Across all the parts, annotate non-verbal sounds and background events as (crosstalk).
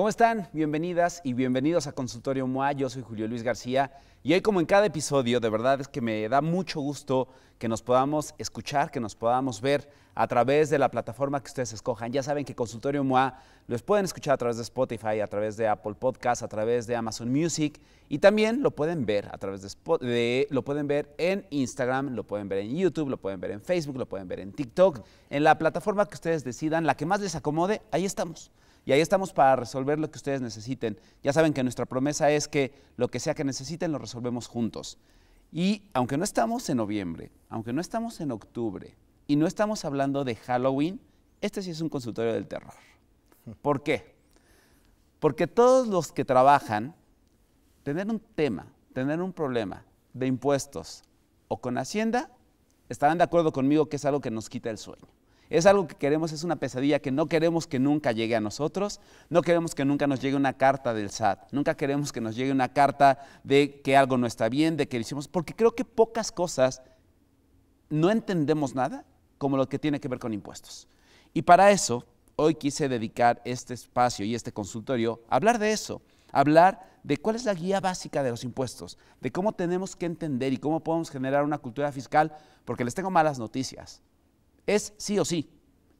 ¿Cómo están? Bienvenidas y bienvenidos a Consultorio MOA. Yo soy Julio Luis García y hoy como en cada episodio, de verdad es que me da mucho gusto que nos podamos escuchar, que nos podamos ver a través de la plataforma que ustedes escojan. Ya saben que Consultorio MOA los pueden escuchar a través de Spotify, a través de Apple Podcasts, a través de Amazon Music y también lo pueden ver a través lo pueden ver en Instagram, lo pueden ver en YouTube, lo pueden ver en Facebook, lo pueden ver en TikTok, en la plataforma que ustedes decidan, la que más les acomode, ahí estamos. Y ahí estamos para resolver lo que ustedes necesiten. Ya saben que nuestra promesa es que lo que sea que necesiten lo resolvemos juntos. Y aunque no estamos en noviembre, aunque no estamos en octubre y no estamos hablando de Halloween, este sí es un consultorio del terror. ¿Por qué? Porque todos los que trabajan, tener un tema, tener un problema de impuestos o con Hacienda, estarán de acuerdo conmigo que es algo que nos quita el sueño. Es algo que queremos, es una pesadilla que no queremos que nunca llegue a nosotros, no queremos que nunca nos llegue una carta del SAT, nunca queremos que nos llegue una carta de que algo no está bien, de que lo hicimos, porque creo que pocas cosas no entendemos nada como lo que tiene que ver con impuestos. Y para eso, hoy quise dedicar este espacio y este consultorio a hablar de eso, a hablar de cuál es la guía básica de los impuestos, de cómo tenemos que entender y cómo podemos generar una cultura fiscal, porque les tengo malas noticias. Es sí o sí.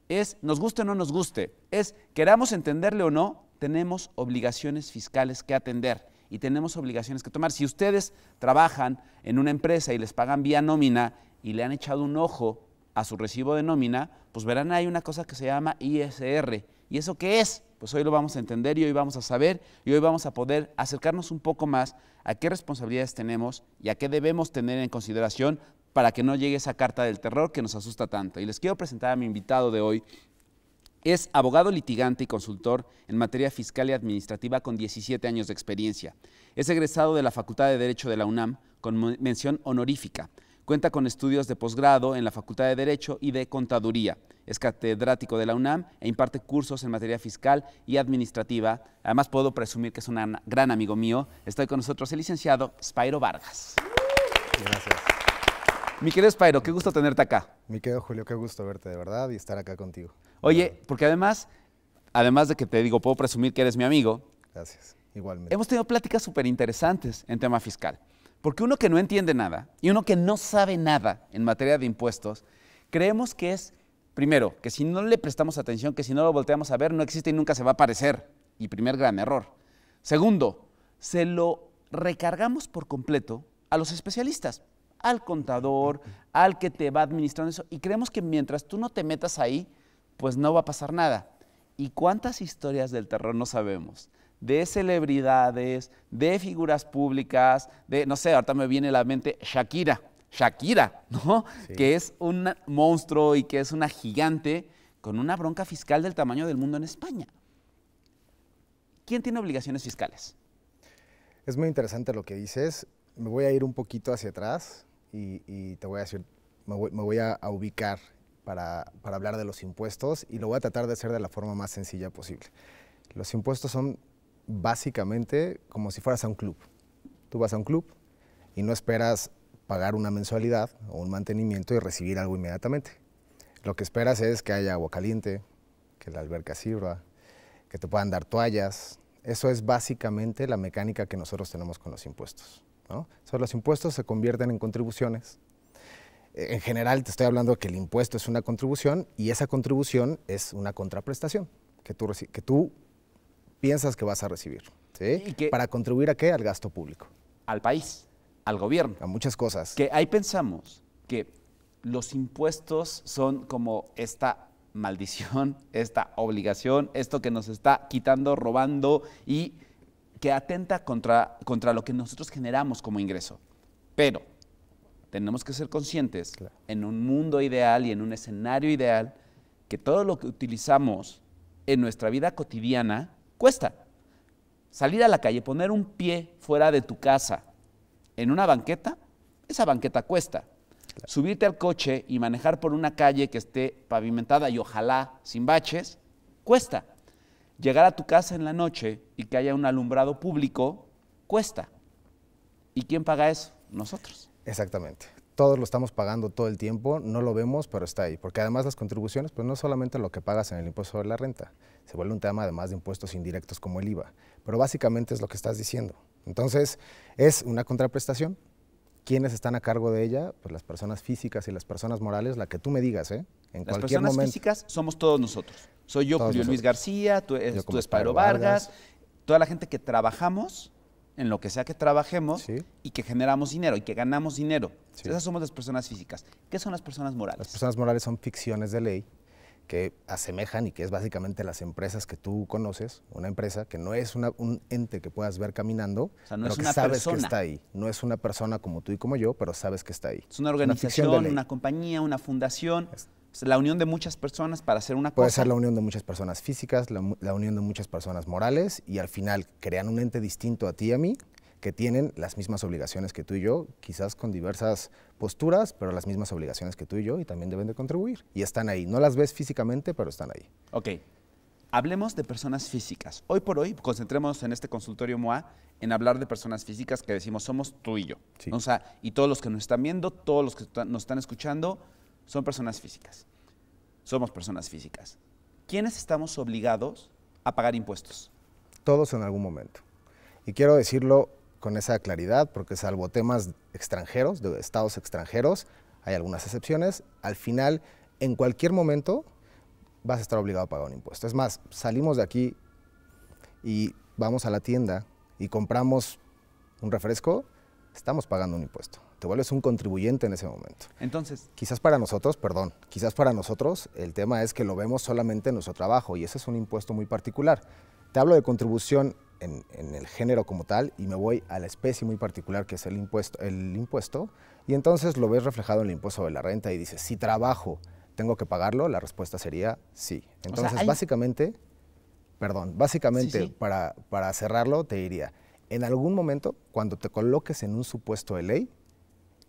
Es nos guste o no nos guste. Es queramos entenderle o no, tenemos obligaciones fiscales que atender y tenemos obligaciones que tomar. Si ustedes trabajan en una empresa y les pagan vía nómina y le han echado un ojo a su recibo de nómina, pues verán hay una cosa que se llama ISR. ¿Y eso qué es? Pues hoy lo vamos a entender y hoy vamos a saber y hoy vamos a poder acercarnos un poco más a qué responsabilidades tenemos y a qué debemos tener en consideración para que no llegue esa carta del terror que nos asusta tanto. Y les quiero presentar a mi invitado de hoy. Es abogado litigante y consultor en materia fiscal y administrativa con 17 años de experiencia. Es egresado de la Facultad de Derecho de la UNAM con mención honorífica. Cuenta con estudios de posgrado en la Facultad de Derecho y de Contaduría. Es catedrático de la UNAM e imparte cursos en materia fiscal y administrativa. Además puedo presumir que es un gran amigo mío. Estoy con nosotros el licenciado Spyro Vargas. Gracias. Mi querido Spyro, qué gusto tenerte acá. Mi querido Julio, qué gusto verte de verdad y estar acá contigo. Oye, porque además, además de que te digo, puedo presumir que eres mi amigo. Gracias, igualmente. Hemos tenido pláticas súper interesantes en tema fiscal. Porque uno que no entiende nada y uno que no sabe nada en materia de impuestos, creemos que es, primero, que si no le prestamos atención, que si no lo volteamos a ver, no existe y nunca se va a aparecer. Y primer gran error. Segundo, se lo recargamos por completo a los especialistas al contador, al que te va administrando eso. Y creemos que mientras tú no te metas ahí, pues no va a pasar nada. ¿Y cuántas historias del terror no sabemos? De celebridades, de figuras públicas, de, no sé, ahorita me viene a la mente Shakira, Shakira, (laughs) ¿no? Que es un monstruo y que es una gigante con una bronca fiscal del tamaño del mundo en España. ¿Quién tiene obligaciones fiscales? Es muy interesante lo que dices. Me voy a ir un poquito hacia atrás y, te voy a decir, me voy, a, ubicar para, para hablar de los impuestos y lo voy a tratar de hacer de la forma más sencilla posible. Los impuestos son básicamente como si fueras a un club. Tú vas a un club y no esperas pagar una mensualidad o un mantenimiento y recibir algo inmediatamente. Lo que esperas es que haya agua caliente, que la alberca sirva, que te puedan dar toallas. Eso es básicamente la mecánica que nosotros tenemos con los impuestos los impuestos se convierten en contribuciones. Eh, en general te estoy hablando que el impuesto es una contribución y esa contribución es una contraprestación que tú, que tú piensas que vas a recibir. ¿Para contribuir a qué? Al gasto público. Al país, al gobierno. A muchas cosas. Que ahí pensamos que los impuestos son como esta maldición, esta obligación, esto que nos está quitando, robando y que atenta contra, lo que nosotros generamos como ingreso. Pero tenemos que ser conscientes en un mundo ideal y en un escenario ideal que todo lo que utilizamos en nuestra vida cotidiana cuesta. Salir a la calle, poner un pie fuera de tu casa en una banqueta, esa banqueta cuesta. Subirte al coche y manejar por una calle que esté pavimentada y ojalá sin baches, cuesta. Llegar a tu casa en la noche y que haya un alumbrado público cuesta. ¿Y quién paga eso? Nosotros. Exactamente. Todos lo estamos pagando todo el tiempo, no lo vemos, pero está ahí. Porque además las contribuciones, pues no solamente lo que pagas en el impuesto sobre la renta, se vuelve un tema además de impuestos indirectos como el IVA. Pero básicamente es lo que estás diciendo. Entonces, es una contraprestación ¿Quiénes están a cargo de ella? Pues las personas físicas y las personas morales, la que tú me digas, ¿eh? En las personas físicas somos todos nosotros. Soy yo, Julio Luis García, tú, es, tú Vargas, Vargas, toda la gente que trabajamos en lo que sea que trabajemos y que generamos dinero y que ganamos dinero. Esas somos las personas físicas. ¿Qué son las personas morales? Las personas morales son ficciones de ley que asemejan y que es básicamente las empresas que tú conoces, una empresa que no es un ente que puedas ver caminando, pero que sabes que está ahí. No es una persona como tú y como yo, pero sabes que está ahí. Es una organización, una, compañía, una fundación. la unión de muchas personas para hacer una cosa. Puede ser la unión de muchas personas físicas, la, unión de muchas personas morales y al final crean un ente distinto a ti y a mí que tienen las mismas obligaciones que tú y yo, quizás con diversas posturas, pero las mismas obligaciones que tú y yo y también deben de contribuir. Y están ahí. No las ves físicamente, pero están ahí. Ok. Hablemos de personas físicas. Hoy por hoy, concentremos en este consultorio MOA en hablar de personas físicas que decimos somos tú y yo. O sea, y todos los que nos están viendo, todos los que nos están escuchando, son personas físicas. Somos personas físicas. ¿Quiénes estamos obligados a pagar impuestos? Todos en algún momento. Y quiero decirlo con esa claridad, porque salvo temas extranjeros, de estados extranjeros, hay algunas excepciones, al final, en cualquier momento, vas a estar obligado a pagar un impuesto. Es más, salimos de aquí y vamos a la tienda y compramos un refresco, estamos pagando un impuesto. Te vuelves un contribuyente en ese momento. Entonces. Quizás para nosotros, perdón, quizás para nosotros el tema es que lo vemos solamente en nuestro trabajo y ese es un impuesto muy particular te hablo de contribución en, el género como tal y me voy a la especie muy particular que es el impuesto, el impuesto y entonces lo ves reflejado en el impuesto de la renta y dices, si trabajo, ¿tengo que pagarlo? La respuesta sería sí. Entonces, básicamente, perdón, básicamente Para, para cerrarlo te diría, en algún momento, cuando te coloques en un supuesto de ley,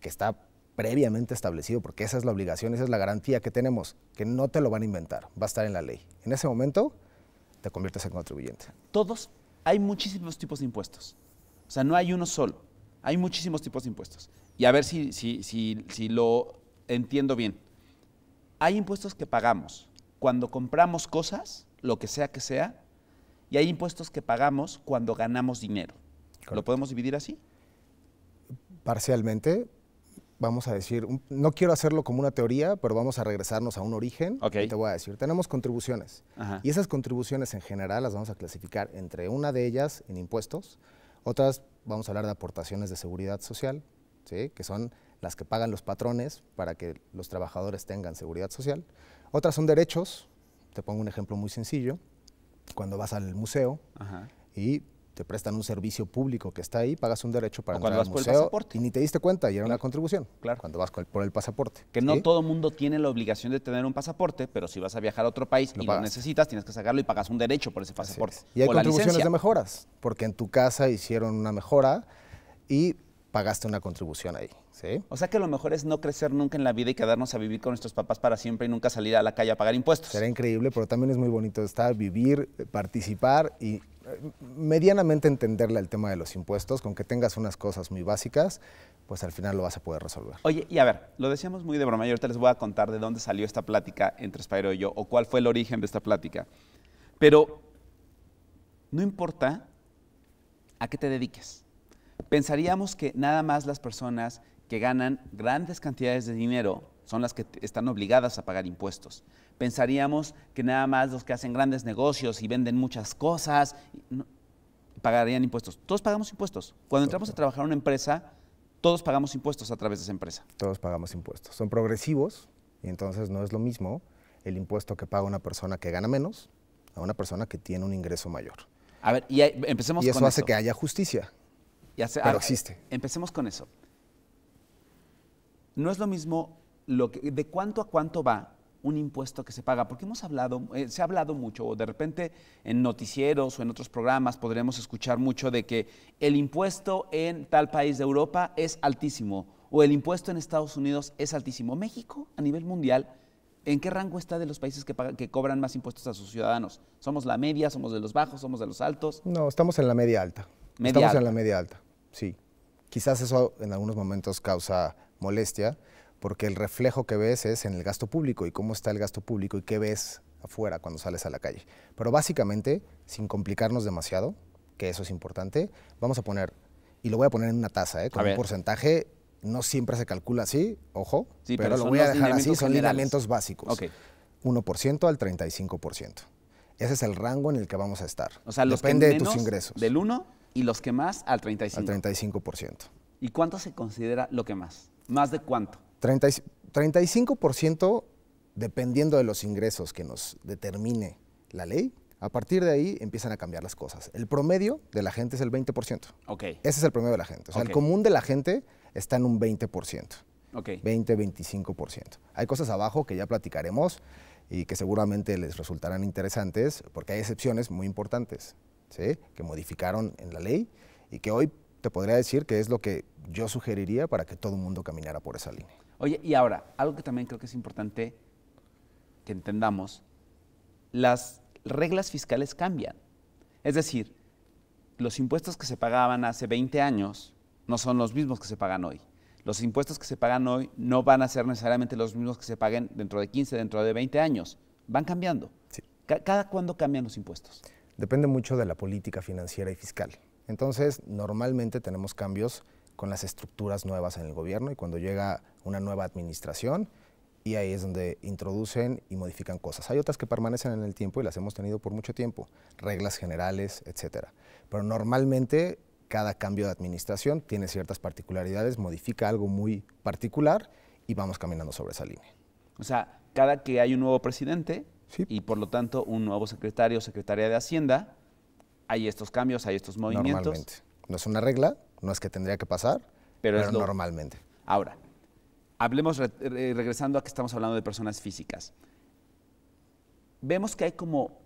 que está previamente establecido, porque esa es la obligación, esa es la garantía que tenemos, que no te lo van a inventar, va a estar en la ley. En ese momento te conviertes en contribuyente. Todos, hay muchísimos tipos de impuestos. O sea, no hay uno solo. Hay muchísimos tipos de impuestos. Y a ver si, si, lo entiendo bien. Hay impuestos que pagamos cuando compramos cosas, lo que sea que sea, y hay impuestos que pagamos cuando ganamos dinero. ¿Lo podemos dividir así? Parcialmente, vamos a decir, no quiero hacerlo como una teoría, pero vamos a regresarnos a un origen. Y te voy a decir, tenemos contribuciones. Y esas contribuciones en general las vamos a clasificar entre una de ellas en impuestos, otras vamos a hablar de aportaciones de seguridad social, que son las que pagan los patrones para que los trabajadores tengan seguridad social. Otras son derechos, te pongo un ejemplo muy sencillo, cuando vas al museo y te prestan un servicio público que está ahí, pagas un derecho para o entrar al y ni te diste cuenta y era una contribución. Claro. Cuando vas por el pasaporte. Que no todo mundo tiene la obligación de tener un pasaporte, pero si vas a viajar a otro país y lo necesitas, tienes que sacarlo y pagas un derecho por ese pasaporte. Y hay contribuciones de mejoras, porque en tu casa hicieron una mejora y pagaste una contribución ahí. ¿sí? O sea que lo mejor es no crecer nunca en la vida y quedarnos a vivir con nuestros papás para siempre y nunca salir a la calle a pagar impuestos. Será increíble, pero también es muy bonito estar, vivir, eh, participar y eh, medianamente entenderle el tema de los impuestos, con que tengas unas cosas muy básicas, pues al final lo vas a poder resolver. Oye, y a ver, lo decíamos muy de broma, y ahorita les voy a contar de dónde salió esta plática entre Spyro y yo, o cuál fue el origen de esta plática. Pero no importa a qué te dediques pensaríamos que nada más las personas que ganan grandes cantidades de dinero son las que están obligadas a pagar impuestos. Pensaríamos que nada más los que hacen grandes negocios y venden muchas cosas pagarían impuestos. Todos pagamos impuestos. Cuando entramos a trabajar en una empresa, todos pagamos impuestos a través de esa empresa. Todos pagamos impuestos. Son progresivos y entonces no es lo mismo el impuesto que paga una persona que gana menos a una persona que tiene un ingreso mayor. A ver, y empecemos eso. hace que haya justicia. Pero existe. Empecemos con eso. No es lo mismo lo de cuánto a cuánto va un impuesto que se paga, porque hemos hablado, eh, se ha hablado mucho, o de repente en noticieros o en otros programas podremos escuchar mucho de que el impuesto en tal país de Europa es altísimo, o el impuesto en Estados Unidos es altísimo. México, a nivel mundial, ¿en qué rango está de los países que cobran más impuestos a sus ciudadanos? ¿Somos la media, somos de los bajos, somos de los altos? No, estamos en la media alta. Estamos en la media alta, sí. Quizás eso en algunos momentos causa molestia, porque el reflejo que ves es en el gasto público y cómo está el gasto público y qué ves afuera cuando sales a la calle. Pero básicamente, sin complicarnos demasiado, que eso es importante, vamos a poner, y lo voy a poner en una tasa, ¿eh? con un porcentaje, no siempre se calcula así, ojo, pero, lo voy a dejar así, son lineamientos básicos. Okay. 1% al 35%. Ese es el rango en el que vamos a estar. O sea, Depende de tus ingresos. Del 1 y los que más al 35%. Al 35%. ¿Y cuánto se considera lo que más? ¿Más de cuánto? 30, 35% dependiendo de los ingresos que nos determine la ley. A partir de ahí empiezan a cambiar las cosas. El promedio de la gente es el 20%. Ok. Ese es el promedio de la gente. O sea, el común de la gente está en un 20%. Ok. 20, 25%. Hay cosas abajo que ya platicaremos y que seguramente les resultarán interesantes porque hay excepciones muy importantes que modificaron en la ley y que hoy te podría decir que es lo que yo sugeriría para que todo el mundo caminara por esa línea. Oye, y ahora, algo que también creo que es importante que entendamos, las reglas fiscales cambian. Es decir, los impuestos que se pagaban hace 20 años no son los mismos que se pagan hoy. Los impuestos que se pagan hoy no van a ser necesariamente los mismos que se paguen dentro de 15, dentro de 20 años. Van cambiando. ¿Cada cuándo cambian los impuestos? depende mucho de la política financiera y fiscal. Entonces, normalmente tenemos cambios con las estructuras nuevas en el gobierno y cuando llega una nueva administración, y ahí es donde introducen y modifican cosas. Hay otras que permanecen en el tiempo y las hemos tenido por mucho tiempo, reglas generales, etcétera. Pero normalmente cada cambio de administración tiene ciertas particularidades, modifica algo muy particular y vamos caminando sobre esa línea. O sea, cada que hay un nuevo presidente, y por lo tanto, un nuevo secretario o secretaria de Hacienda, hay estos cambios, hay estos movimientos. Normalmente. No es una regla, no es que tendría que pasar, pero, normalmente. Ahora, hablemos, regresando a que estamos hablando de personas físicas. Vemos que hay como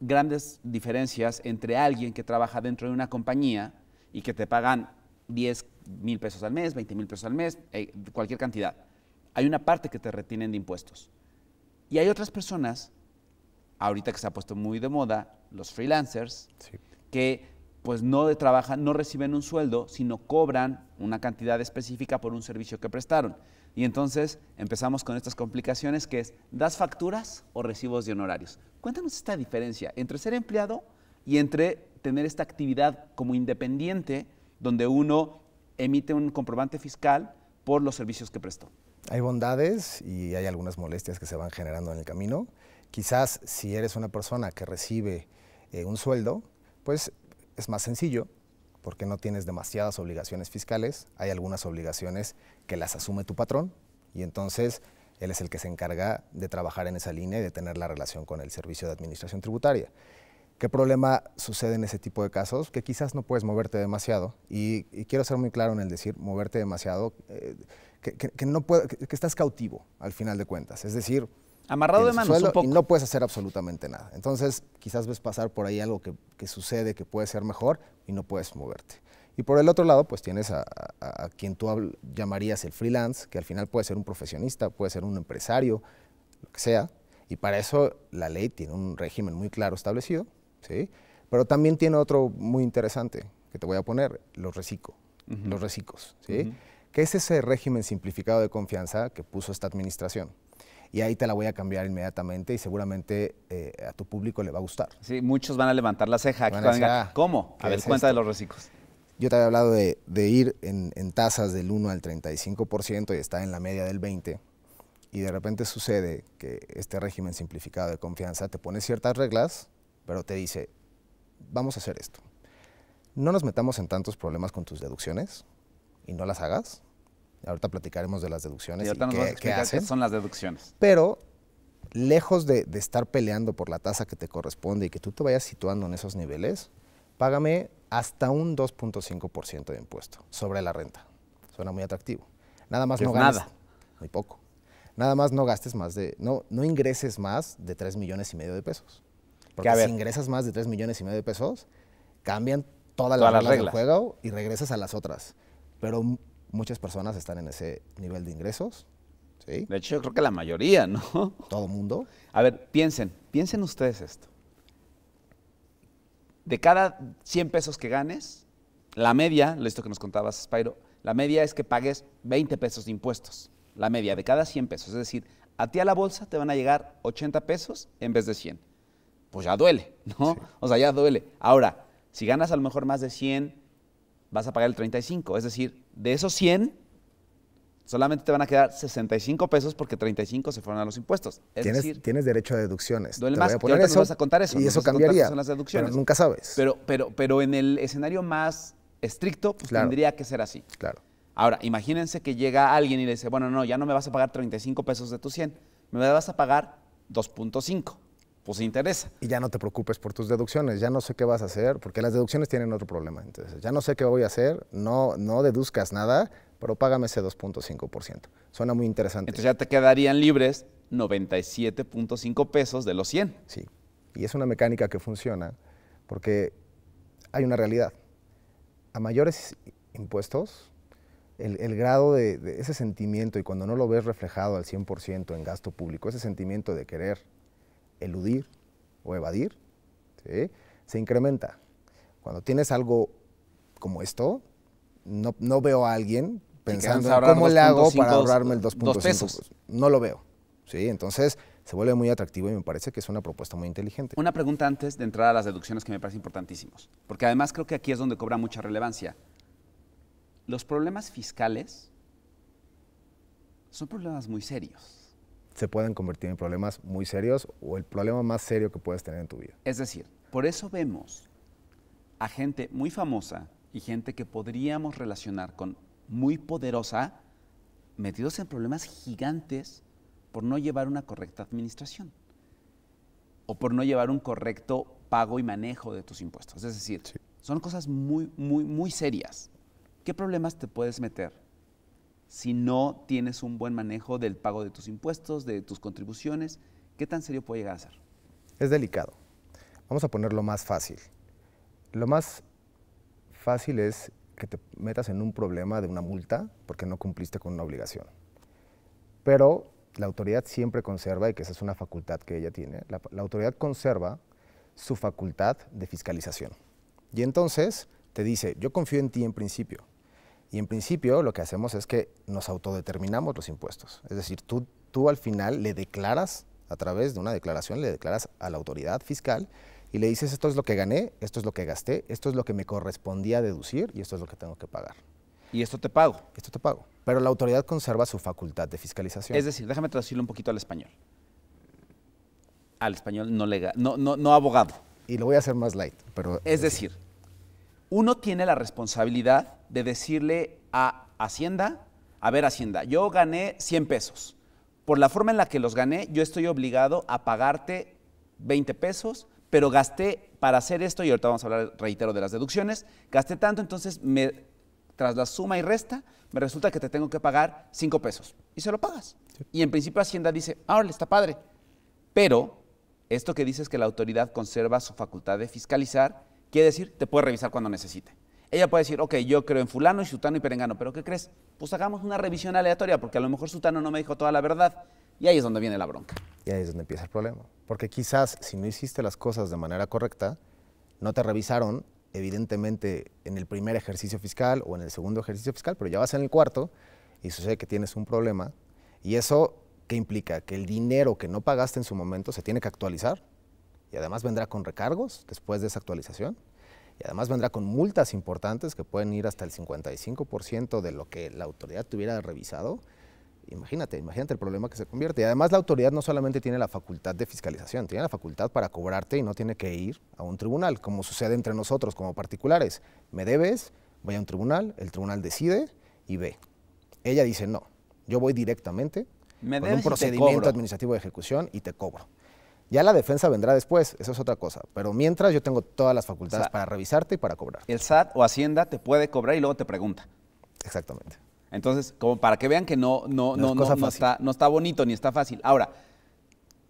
grandes diferencias entre alguien que trabaja dentro de una compañía y que te pagan 10 mil pesos al mes, 20 mil pesos al mes, eh, cualquier cantidad. Hay una parte que te retienen de impuestos. Y hay otras personas ahorita que se ha puesto muy de moda, los freelancers, que pues no trabajan, no reciben un sueldo, sino cobran una cantidad específica por un servicio que prestaron. Y entonces empezamos con estas complicaciones que es, ¿das facturas o recibos de honorarios? Cuéntanos esta diferencia entre ser empleado y entre tener esta actividad como independiente, donde uno emite un comprobante fiscal por los servicios que prestó. Hay bondades y hay algunas molestias que se van generando en el camino. Quizás si eres una persona que recibe eh, un sueldo, pues es más sencillo porque no tienes demasiadas obligaciones fiscales, hay algunas obligaciones que las asume tu patrón y entonces él es el que se encarga de trabajar en esa línea y de tener la relación con el Servicio de Administración Tributaria. ¿Qué problema sucede en ese tipo de casos? Que quizás no puedes moverte demasiado. Y, quiero ser muy claro en el decir moverte demasiado, eh, que, no que, estás cautivo al final de cuentas. Es decir, Amarrado de manos. Y no puedes hacer absolutamente nada. Entonces, quizás ves pasar por ahí algo que, sucede, que puede ser mejor y no puedes moverte. Y por el otro lado, pues tienes a, quien tú llamarías el freelance, que al final puede ser un profesionista, puede ser un empresario, lo que sea. Y para eso la ley tiene un régimen muy claro establecido, ¿sí? Pero también tiene otro muy interesante que te voy a poner, los recicos, los ¿sí? Que es ese régimen simplificado de confianza que puso esta administración y ahí te la voy a cambiar inmediatamente y seguramente eh, a tu público le va a gustar. Sí, muchos van a levantar la ceja. Ah, ¿Cómo? A ver, cuenta de los reciclos. Yo te había hablado de, ir en, en, tasas del 1 al 35% y está en la media del 20%. Y de repente sucede que este régimen simplificado de confianza te pone ciertas reglas, pero te dice, vamos a hacer esto. No nos metamos en tantos problemas con tus deducciones y no las hagas, Ahorita platicaremos de las deducciones. Y qué, son las deducciones. Pero lejos de, estar peleando por la tasa que te corresponde y que tú te vayas situando en esos niveles, págame hasta un 2.5% de impuesto sobre la renta. Suena muy atractivo. Nada más no ganas. Nada. Muy poco. Nada más no gastes más de, no, no ingreses más de 3 millones y medio de pesos. Porque si ingresas más de 3 millones y medio de pesos, cambian todas, las reglas, reglas del juego y regresas a las otras. Pero Muchas personas están en ese nivel de ingresos. ¿sí? De hecho, yo creo que la mayoría, ¿no? Todo mundo. A ver, piensen, piensen ustedes esto. De cada 100 pesos que ganes, la media, esto que nos contabas, Spyro, la media es que pagues 20 pesos de impuestos. La media de cada 100 pesos. Es decir, a ti a la bolsa te van a llegar 80 pesos en vez de 100. Pues ya duele, ¿no? O sea, ya duele. Ahora, si ganas a lo mejor más de 100, vas a pagar el 35. Es decir, de esos 100, solamente te van a quedar 65 pesos porque 35 se fueron a los impuestos. tienes, derecho a deducciones. te voy a poner eso, vas a contar eso. Y eso cambiaría. Son las deducciones. nunca sabes. Pero, pero, pero en el escenario más estricto, pues tendría que ser así. Claro. Ahora, imagínense que llega alguien y le dice, bueno, no, ya no me vas a pagar 35 pesos de tus 100, me vas a pagar 2.5 pues interesa. Y ya no te preocupes por tus deducciones, ya no sé qué vas a hacer, porque las deducciones tienen otro problema. Entonces, ya no sé qué voy a hacer, no, no deduzcas nada, pero págame ese 2.5%. Suena muy interesante. Entonces ya te quedarían libres 97.5 pesos de los 100. Sí, y es una mecánica que funciona porque hay una realidad. A mayores impuestos, el, grado de, de, ese sentimiento, y cuando no lo ves reflejado al 100% en gasto público, ese sentimiento de querer eludir o evadir, se incrementa. Cuando tienes algo como esto, no, veo a alguien pensando cómo le hago para ahorrarme el 2.5 No lo veo. Entonces se vuelve muy atractivo y me parece que es una propuesta muy inteligente. Una pregunta antes de entrar a las deducciones que me parece importantísimos, porque además creo que aquí es donde cobra mucha relevancia. Los problemas fiscales son problemas muy serios se pueden convertir en problemas muy serios o el problema más serio que puedes tener en tu vida. Es decir, por eso vemos a gente muy famosa y gente que podríamos relacionar con muy poderosa metidos en problemas gigantes por no llevar una correcta administración o por no llevar un correcto pago y manejo de tus impuestos. Es decir, son cosas muy, muy, muy serias. ¿Qué problemas te puedes meter si no tienes un buen manejo del pago de tus impuestos, de tus contribuciones? ¿Qué tan serio puede llegar a ser? Es delicado. Vamos a ponerlo más fácil. Lo más fácil es que te metas en un problema de una multa porque no cumpliste con una obligación. Pero la autoridad siempre conserva, y que esa es una facultad que ella tiene, la, la autoridad conserva su facultad de fiscalización. Y entonces te dice, yo confío en ti en principio, y en principio lo que hacemos es que nos autodeterminamos los impuestos. Es decir, tú, tú al final le declaras, a través de una declaración, le declaras a la autoridad fiscal y le dices esto es lo que gané, esto es lo que gasté, esto es lo que me correspondía deducir y esto es lo que tengo que pagar. Y esto te pago. Esto te pago. Pero la autoridad conserva su facultad de fiscalización. Es decir, déjame traducirlo un poquito al español. Al español no legal, no, no abogado. Y lo voy a hacer más light, pero... Es decir, uno tiene la responsabilidad de decirle a Hacienda, a ver Hacienda, yo gané 100 pesos. Por la forma en la que los gané, yo estoy obligado a pagarte 20 pesos, pero gasté para hacer esto, y ahorita vamos a hablar, reitero, de las deducciones, gasté tanto, entonces tras la suma y resta, me resulta que te tengo que pagar 5 pesos. Y se lo pagas. Y en principio Hacienda dice, ahora está padre. Pero esto que dices es que la autoridad conserva su facultad de fiscalizar Quiere decir, te puede revisar cuando necesite. Ella puede decir, ok, yo creo en fulano y sutano y perengano, pero ¿qué crees? Pues hagamos una revisión aleatoria, porque a lo mejor sutano no me dijo toda la verdad. Y ahí es donde viene la bronca. Y ahí es donde empieza el problema. Porque quizás si no hiciste las cosas de manera correcta, no te revisaron, evidentemente, en el primer ejercicio fiscal o en el segundo ejercicio fiscal, pero ya vas en el cuarto y sucede que tienes un problema. Y eso, ¿qué implica? Que el dinero que no pagaste en su momento se tiene que actualizar y además vendrá con recargos después de esa actualización y además vendrá con multas importantes que pueden ir hasta el 55% de lo que la autoridad tuviera revisado. Imagínate, imagínate el problema que se convierte. Y además la autoridad no solamente tiene la facultad de fiscalización, tiene la facultad para cobrarte y no tiene que ir a un tribunal, como sucede entre nosotros como particulares. Me debes, voy a un tribunal, el tribunal decide y ve. Ella dice no, yo voy directamente Me con un procedimiento administrativo de ejecución y te cobro. Ya la defensa vendrá después, eso es otra cosa. Pero mientras yo tengo todas las facultades para revisarte y para cobrar. El SAT o Hacienda te puede cobrar y luego te pregunta. Exactamente. Entonces, como para que vean que no, está, no está bonito ni está fácil. Ahora,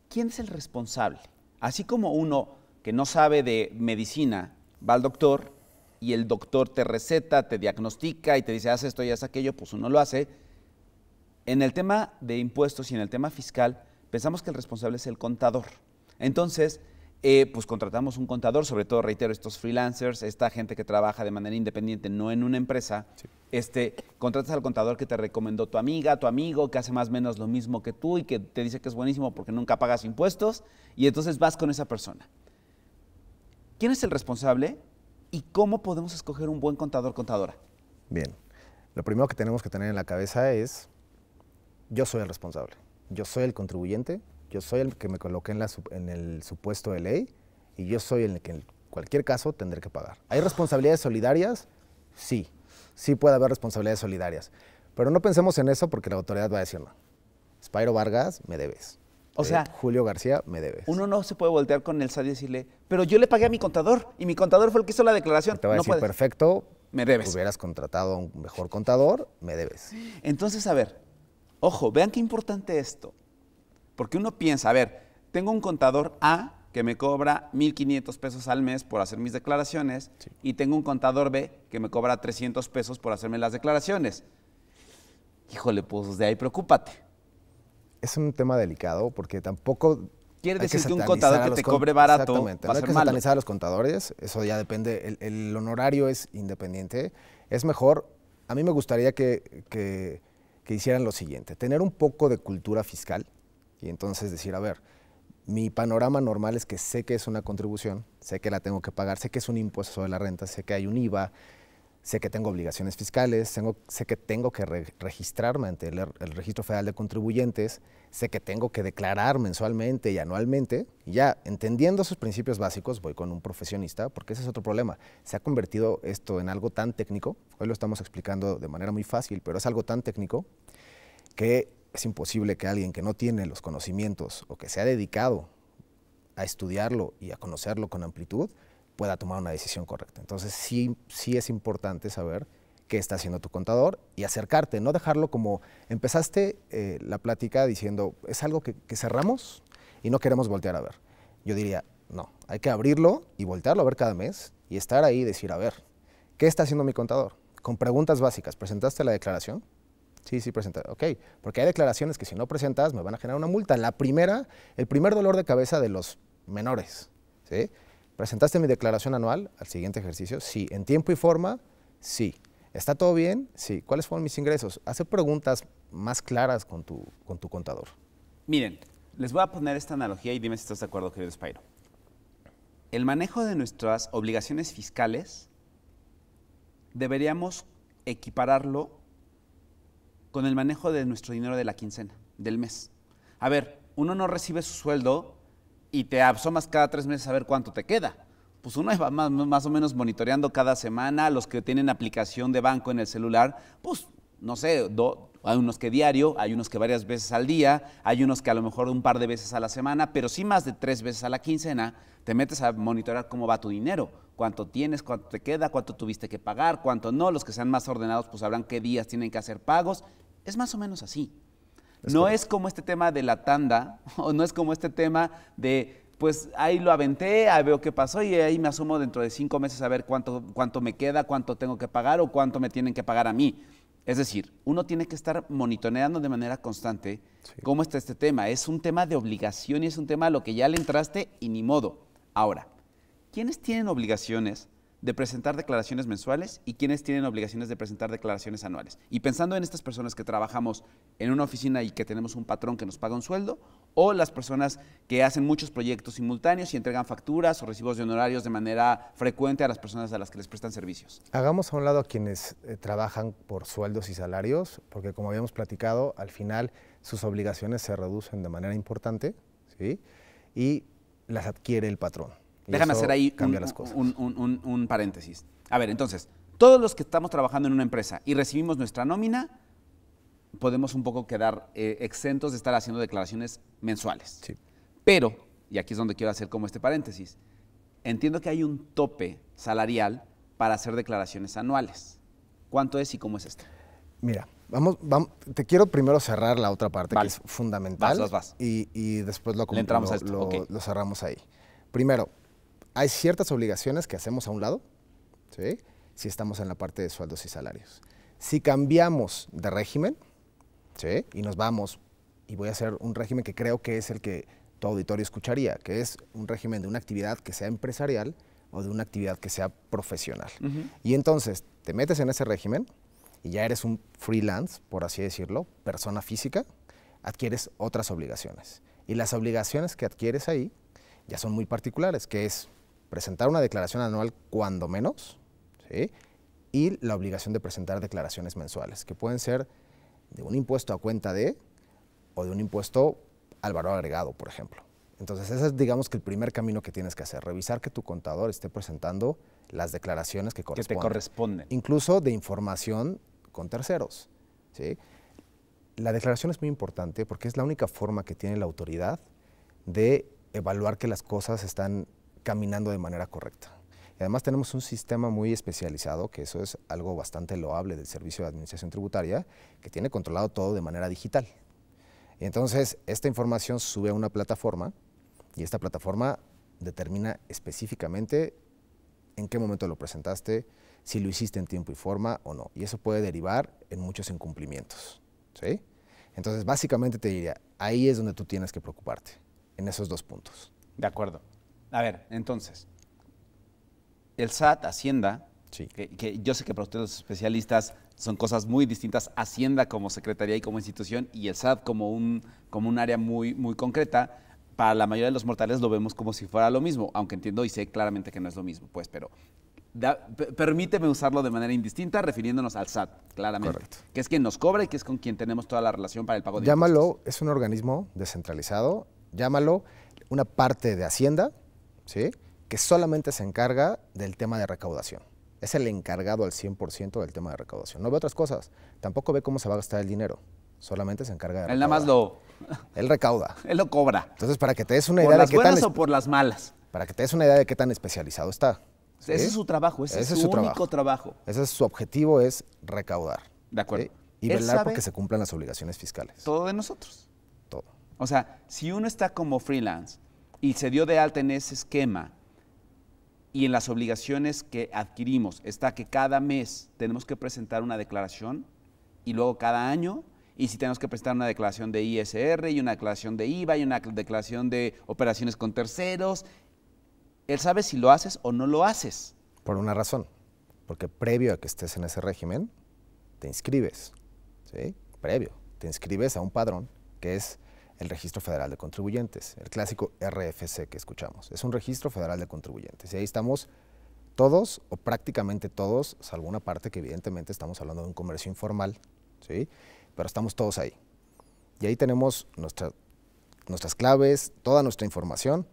¿quién es el responsable? Así como uno que no sabe de medicina va al doctor y el doctor te receta, te diagnostica y te dice, haz esto y haz aquello, pues uno lo hace. En el tema de impuestos y en el tema fiscal, pensamos que el responsable es el contador. Entonces, eh, pues contratamos un contador, sobre todo, reitero, estos freelancers, esta gente que trabaja de manera independiente, no en una empresa. Este, contratas al contador que te recomendó tu amiga, tu amigo, que hace más o menos lo mismo que tú y que te dice que es buenísimo porque nunca pagas impuestos, y entonces vas con esa persona. ¿Quién es el responsable y cómo podemos escoger un buen contador, contadora? Bien, lo primero que tenemos que tener en la cabeza es, yo soy el responsable yo soy el contribuyente, yo soy el que me coloque en, el supuesto de ley y yo soy el que en cualquier caso tendré que pagar. ¿Hay responsabilidades solidarias? Sí, sí puede haber responsabilidades solidarias. Pero no pensemos en eso porque la autoridad va a decir no. Spyro Vargas, me debes. O eh, sea, Julio García, me debes. Uno no se puede voltear con el SAD y decirle, pero yo le pagué a mi contador y mi contador fue el que hizo la declaración. Te va a decir, perfecto, me debes. Hubieras contratado a un mejor contador, me debes. Entonces, a ver, Ojo, vean qué importante esto. Porque uno piensa, a ver, tengo un contador A que me cobra 1.500 pesos al mes por hacer mis declaraciones y tengo un contador B que me cobra 300 pesos por hacerme las declaraciones. Híjole, pues de ahí preocúpate. Es un tema delicado porque tampoco... Quiere decir que, un contador que te cobre barato Exactamente. Va a hay que satanizar a los contadores, eso ya depende, el, honorario es independiente. Es mejor, a mí me gustaría que que hicieran lo siguiente, tener un poco de cultura fiscal y entonces decir, a ver, mi panorama normal es que sé que es una contribución, sé que la tengo que pagar, sé que es un impuesto sobre la renta, sé que hay un IVA, sé que tengo obligaciones fiscales, sé que tengo que registrarme ante el, Registro Federal de Contribuyentes, sé que tengo que declarar mensualmente y anualmente. Y ya entendiendo esos principios básicos, voy con un profesionista, porque ese es otro problema. Se ha convertido esto en algo tan técnico, hoy lo estamos explicando de manera muy fácil, pero es algo tan técnico que es imposible que alguien que no tiene los conocimientos o que se ha dedicado a estudiarlo y a conocerlo con amplitud, pueda tomar una decisión correcta. Entonces sí, sí es importante saber qué está haciendo tu contador y acercarte, no dejarlo como empezaste eh, la plática diciendo, es algo que, que, cerramos y no queremos voltear a ver. Yo diría, no, hay que abrirlo y voltearlo a ver cada mes y estar ahí y decir, a ver, ¿qué está haciendo mi contador? Con preguntas básicas, ¿presentaste la declaración? Sí, sí, presenté. Ok, porque hay declaraciones que si no presentas me van a generar una multa. La primera, el primer dolor de cabeza de los menores, ¿sí? ¿Presentaste mi declaración anual al siguiente ejercicio? Sí. ¿En tiempo y forma? Sí. ¿Está todo bien? Sí. ¿Cuáles fueron mis ingresos? Hace preguntas más claras con tu, con tu contador. Miren, les voy a poner esta analogía y dime si estás de acuerdo, querido Spyro. El manejo de nuestras obligaciones fiscales deberíamos equipararlo con el manejo de nuestro dinero de la quincena, del mes. A ver, uno no recibe su sueldo y te asomas cada tres meses a ver cuánto te queda. Pues uno va más, o menos monitoreando cada semana, los que tienen aplicación de banco en el celular, pues no sé, hay unos que diario, hay unos que varias veces al día, hay unos que a lo mejor un par de veces a la semana, pero sí más de tres veces a la quincena te metes a monitorear cómo va tu dinero, cuánto tienes, cuánto te queda, cuánto tuviste que pagar, cuánto no. Los que sean más ordenados pues sabrán qué días tienen que hacer pagos. Es más o menos así no es como este tema de la tanda, (laughs) o no es como este tema de, pues ahí lo aventé, ahí veo qué pasó y ahí me asumo dentro de cinco meses a ver cuánto, cuánto me queda, cuánto tengo que pagar o cuánto me tienen que pagar a mí. Es decir, uno tiene que estar monitoreando de manera constante cómo está este tema. Es un tema de obligación y es un tema a lo que ya le entraste y ni modo. Ahora, ¿quiénes tienen obligaciones de presentar declaraciones mensuales y quienes tienen obligaciones de presentar declaraciones anuales. Y pensando en estas personas que trabajamos en una oficina y que tenemos un patrón que nos paga un sueldo, o las personas que hacen muchos proyectos simultáneos y entregan facturas o recibos de honorarios de manera frecuente a las personas a las que les prestan servicios. Hagamos a un lado a quienes eh, trabajan por sueldos y salarios, porque como habíamos platicado, al final sus obligaciones se reducen de manera importante y las adquiere el patrón. Déjame hacer ahí un, paréntesis. A ver, entonces, todos los que estamos trabajando en una empresa y recibimos nuestra nómina, podemos un poco quedar eh, exentos de estar haciendo declaraciones mensuales. Pero, y aquí es donde quiero hacer como este paréntesis, entiendo que hay un tope salarial para hacer declaraciones anuales. ¿Cuánto es y cómo es esto? Mira, Vamos, te quiero primero cerrar la otra parte que es fundamental. Y, después lo, lo, cerramos ahí. Primero, hay ciertas obligaciones que hacemos a un lado, si estamos en la parte de sueldos y salarios. Si cambiamos de régimen y nos vamos, y voy a hacer un régimen que creo que es el que tu auditorio escucharía, que es un régimen de una actividad que sea empresarial o de una actividad que sea profesional. Y entonces te metes en ese régimen y ya eres un freelance, por así decirlo, persona física, adquieres otras obligaciones. Y las obligaciones que adquieres ahí ya son muy particulares, que es presentar una declaración anual cuando menos, ¿sí? y la obligación de presentar declaraciones mensuales, que pueden ser de un impuesto a cuenta de o de un impuesto al valor agregado, por ejemplo. Entonces, ese es, digamos, que el primer camino que tienes que hacer, revisar que tu contador esté presentando las declaraciones que corresponden. corresponden. Incluso de información con terceros. ¿sí? La declaración es muy importante porque es la única forma que tiene la autoridad de evaluar que las cosas están caminando de manera correcta. Y además tenemos un sistema muy especializado, que eso es algo bastante loable del Servicio de Administración Tributaria, que tiene controlado todo de manera digital. Y entonces esta información sube a una plataforma y esta plataforma determina específicamente en qué momento lo presentaste, si lo hiciste en tiempo y forma o no. Y eso puede derivar en muchos incumplimientos. ¿sí? Entonces, básicamente te diría, ahí es donde tú tienes que preocuparte, en esos dos puntos. De acuerdo. A ver, entonces, el SAT, Hacienda, sí. que, yo sé que para ustedes especialistas son cosas muy distintas, Hacienda como secretaría y como institución y el SAT como un, como un área muy, muy concreta, para la mayoría de los mortales lo vemos como si fuera lo mismo, aunque entiendo y sé claramente que no es lo mismo, pues, pero permíteme usarlo de manera indistinta refiriéndonos al SAT, claramente, que es quien nos cobra y que es con quien tenemos toda la relación para el pago de Llámalo, es un organismo descentralizado, llámalo una parte de Hacienda, ¿sí? que solamente se encarga del tema de recaudación. Es el encargado al 100% del tema de recaudación. No ve otras cosas. Tampoco ve cómo se va a gastar el dinero. Solamente se encarga de... Él nada más lo... Él recauda. (laughs) Él lo cobra. Entonces, para que te des una idea de qué tan... ¿Por las buenas o por las malas? Para que te des una idea de qué tan especializado está. Ese es su trabajo, ese, es su, único trabajo. Ese es su objetivo, es recaudar. De acuerdo. Y velar porque se cumplan las obligaciones fiscales. Todo de nosotros. Todo. O sea, si uno está como freelance y se dio de alta en ese esquema y en las obligaciones que adquirimos está que cada mes tenemos que presentar una declaración y luego cada año y si tenemos que presentar una declaración de ISR y una declaración de IVA y una declaración de operaciones con terceros, él sabe si lo haces o no lo haces. Por una razón, porque previo a que estés en ese régimen, te inscribes, ¿sí? Previo, te inscribes a un padrón que es el Registro Federal de Contribuyentes, el clásico RFC que escuchamos. Es un Registro Federal de Contribuyentes y ahí estamos todos o prácticamente todos, salvo una parte que evidentemente estamos hablando de un comercio informal, ¿sí? pero estamos todos ahí. Y ahí tenemos nuestras claves, toda nuestra información.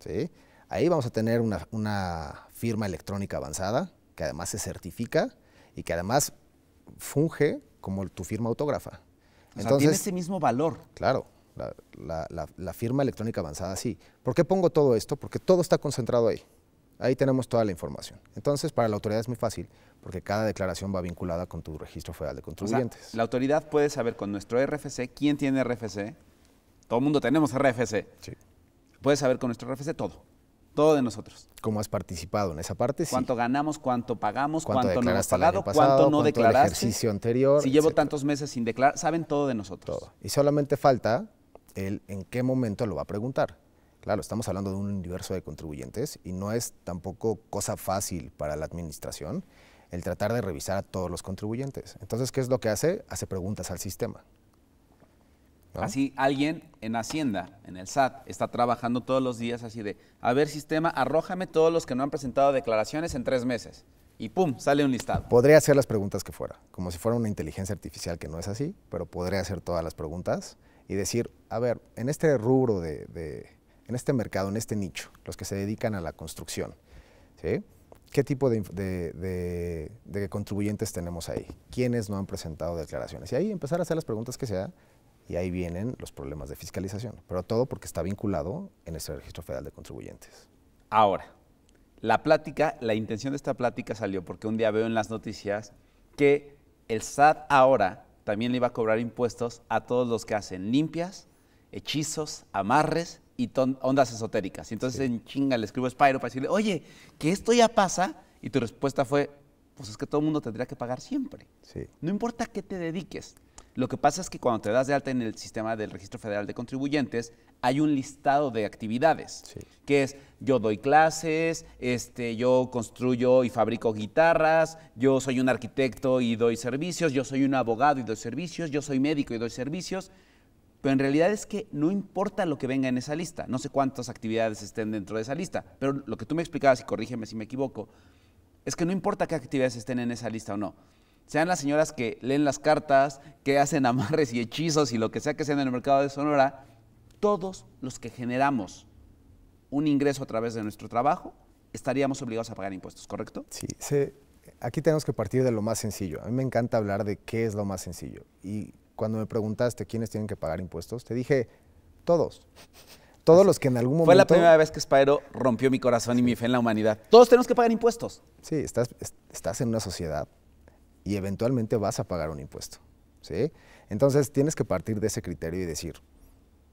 ¿sí? Ahí vamos a tener una, firma electrónica avanzada que además se certifica y que además funge como tu firma autógrafa. Entonces, tiene ese mismo valor. Claro la, firma electrónica avanzada sí. ¿Por qué pongo todo esto? Porque todo está concentrado ahí. Ahí tenemos toda la información. Entonces, para la autoridad es muy fácil, porque cada declaración va vinculada con tu registro federal de contribuyentes. la autoridad puede saber con nuestro RFC quién tiene RFC. Todo el mundo tenemos RFC. Sí. Puede saber con nuestro RFC todo. Todo de nosotros. ¿Cómo has participado en esa parte? ¿Cuánto ganamos? ¿Cuánto pagamos? ¿Cuánto, no has pagado? ¿Cuánto no declaraste? anterior. Si llevo tantos meses sin declarar, saben todo de nosotros. Todo. Y solamente falta él en qué momento lo va a preguntar. Claro, estamos hablando de un universo de contribuyentes y no es tampoco cosa fácil para la administración el tratar de revisar a todos los contribuyentes. Entonces, ¿qué es lo que hace? Hace preguntas al sistema. Así alguien en Hacienda, en el SAT, está trabajando todos los días así de, a ver sistema, arrójame todos los que no han presentado declaraciones en tres meses. Y pum, sale un listado. Podría hacer las preguntas que fuera, como si fuera una inteligencia artificial que no es así, pero podría hacer todas las preguntas y decir, a ver, en este rubro de, en este mercado, en este nicho, los que se dedican a la construcción, ¿Qué tipo de, contribuyentes tenemos ahí? ¿Quiénes no han presentado declaraciones? Y ahí empezar a hacer las preguntas que sea y ahí vienen los problemas de fiscalización. Pero todo porque está vinculado en este registro federal de contribuyentes. Ahora, la plática, la intención de esta plática salió porque un día veo en las noticias que el SAT ahora también le iba a cobrar impuestos a todos los que hacen limpias, hechizos, amarres y ondas esotéricas. Y entonces en chinga le escribo a Spyro para decirle, oye, que esto ya pasa. Y tu respuesta fue, pues es que todo el mundo tendría que pagar siempre. No importa qué te dediques. Lo que pasa es que cuando te das de alta en el sistema del Registro Federal de Contribuyentes, hay un listado de actividades, que es yo doy clases, este, yo construyo y fabrico guitarras, yo soy un arquitecto y doy servicios, yo soy un abogado y doy servicios, yo soy médico y doy servicios, pero en realidad es que no importa lo que venga en esa lista, no sé cuántas actividades estén dentro de esa lista, pero lo que tú me explicabas, y corrígeme si me equivoco, es que no importa qué actividades estén en esa lista o no, sean las señoras que leen las cartas, que hacen (laughs) amarres y hechizos y lo que sea que sean en el mercado de Sonora, todos los que generamos un ingreso a través de nuestro trabajo estaríamos obligados a pagar impuestos, ¿correcto? Sí, aquí tenemos que partir de lo más sencillo. A mí me encanta hablar de qué es lo más sencillo. Y cuando me preguntaste quiénes tienen que pagar impuestos, te dije todos. Todos los que en algún momento... Fue la primera vez que Spyro rompió mi corazón y mi fe en la humanidad. Todos tenemos que pagar impuestos. Sí, estás, estás en una sociedad y eventualmente vas a pagar un impuesto. ¿sí? Entonces tienes que partir de ese criterio y decir,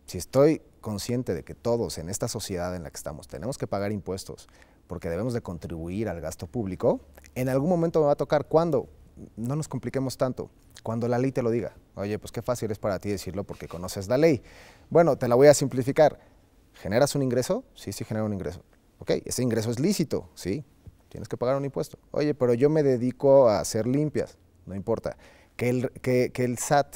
si estoy consciente de que todos en esta sociedad en la que estamos tenemos que pagar impuestos porque debemos de contribuir al gasto público, en algún momento me va a tocar cuando no nos compliquemos tanto, cuando la ley te lo diga. Oye, pues qué fácil es para ti decirlo porque conoces la ley. Bueno, te la voy a simplificar. ¿Generas un ingreso? Sí, sí genera un ingreso. Ok, ese ingreso es lícito, sí, tienes que pagar un impuesto. Oye, pero yo me dedico a hacer limpias, no importa. Que el, que el SAT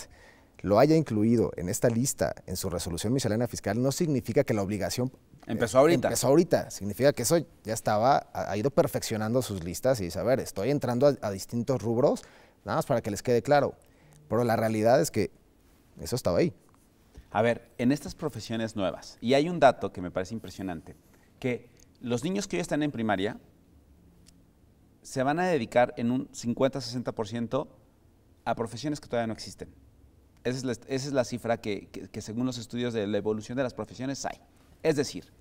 lo haya incluido en esta lista, en su resolución miscelánea fiscal, no significa que la obligación... Eh, empezó ahorita. Empezó ahorita. Significa que eso ya estaba, ha ido perfeccionando sus listas y dice, a ver, estoy entrando a, distintos rubros, nada más para que les quede claro. Pero la realidad es que eso estaba ahí. A ver, en estas profesiones nuevas, y hay un dato que me parece impresionante, que los niños que hoy están en primaria se van a dedicar en un 50-60% a profesiones que todavía no existen. Esa es la, cifra que, que según los estudios de la evolución de las profesiones hay. Es decir,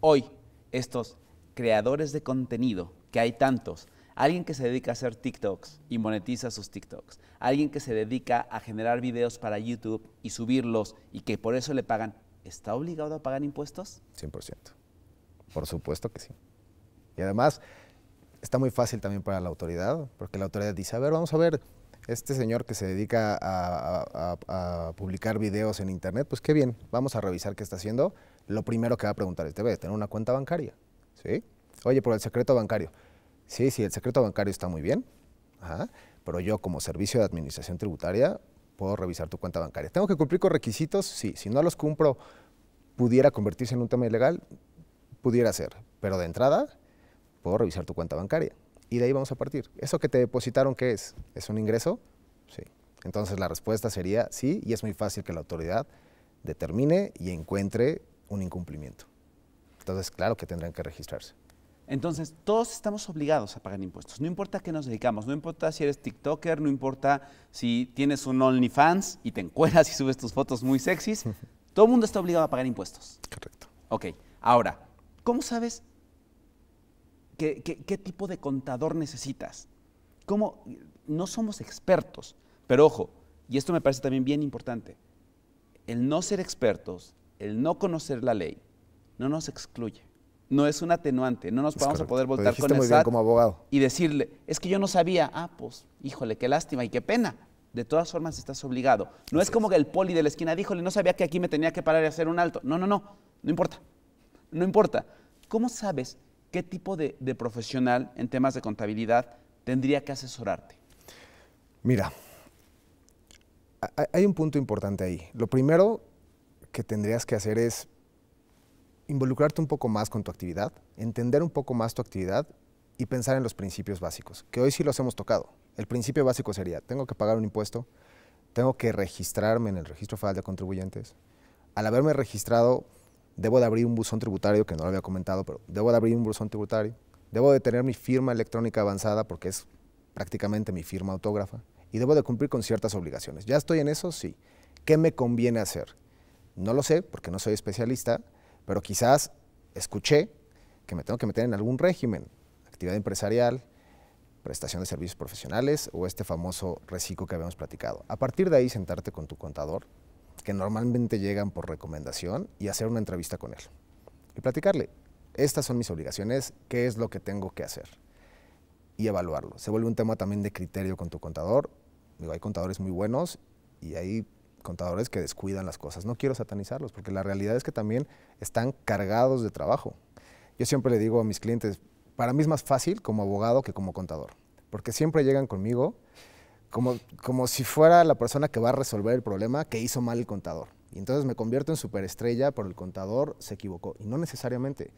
hoy estos creadores de contenido, que hay tantos, alguien que se dedica a hacer TikToks y monetiza sus TikToks, alguien que se dedica a generar videos para YouTube y subirlos y que por eso le pagan, ¿está obligado a pagar impuestos? 100%. Por supuesto que sí. Y además, está muy fácil también para la autoridad, porque la autoridad dice, a ver, vamos a ver, este señor que se dedica a, publicar videos en internet, pues qué bien, vamos a revisar qué está haciendo. Lo primero que va a preguntar es, debe tener una cuenta bancaria, ¿sí? Oye, por el secreto bancario. Sí, sí, el secreto bancario está muy bien, pero yo como servicio de administración tributaria puedo revisar tu cuenta bancaria. ¿Tengo que cumplir con requisitos? Sí, si no los cumplo, pudiera convertirse en un tema ilegal, pudiera ser, pero de entrada puedo revisar tu cuenta bancaria y de ahí vamos a partir. ¿Eso que te depositaron qué es? ¿Es un ingreso? Sí. Entonces la respuesta sería sí y es muy fácil que la autoridad determine y encuentre un incumplimiento. Entonces, claro que tendrán que registrarse. Entonces, todos estamos obligados a pagar impuestos. No importa a qué nos dedicamos, no importa si eres TikToker, no importa si tienes un OnlyFans y te encuelas y subes tus fotos muy sexys. (laughs) Todo el mundo está obligado a pagar impuestos. Correcto. Ok, ahora, ¿cómo sabes ¿Qué, tipo de contador necesitas? ¿Cómo? No somos expertos, pero ojo, y esto me parece también bien importante, el no ser expertos, el no conocer la ley, no nos excluye. No es un atenuante, no nos vamos a poder voltar con el como abogado. y decirle, es que yo no sabía, ah, pues, híjole, qué lástima y qué pena. De todas formas estás obligado. No es como que el poli de la esquina, díjole, no sabía que aquí me tenía que parar y hacer un alto. No, no, no, no importa, no importa. ¿Cómo sabes ¿qué tipo de, profesional en temas de contabilidad tendría que asesorarte? Mira, hay un punto importante ahí. Lo primero que tendrías que hacer es involucrarte un poco más con tu actividad, entender un poco más tu actividad y pensar en los principios básicos, que hoy sí los hemos tocado. El principio básico sería, tengo que pagar un impuesto, tengo que registrarme en el Registro Federal de Contribuyentes. Al haberme registrado, debo de abrir un buzón tributario, que no lo había comentado, pero debo de abrir un buzón tributario, debo de tener mi firma electrónica avanzada porque es prácticamente mi firma autógrafa y debo de cumplir con ciertas obligaciones. ¿Ya estoy en eso? Sí. ¿Qué me conviene hacer? No lo sé porque no soy especialista, pero quizás escuché que me tengo que meter en algún régimen, actividad empresarial, prestación de servicios profesionales o este famoso reciclo que habíamos platicado. A partir de ahí sentarte con tu contador, que normalmente llegan por recomendación y hacer una entrevista con él y platicarle, estas son mis obligaciones, qué es lo que tengo que hacer y evaluarlo. Se vuelve un tema también de criterio con tu contador. Digo, hay contadores muy buenos y hay contadores que descuidan las cosas. No quiero satanizarlos porque la realidad es que también están cargados de trabajo. Yo siempre le digo a mis clientes, para mí es más fácil como abogado que como contador, porque siempre llegan conmigo como, como si fuera la persona que va a resolver el problema que hizo mal el contador. Y entonces me convierto en superestrella, pero el contador se equivocó. Y no necesariamente.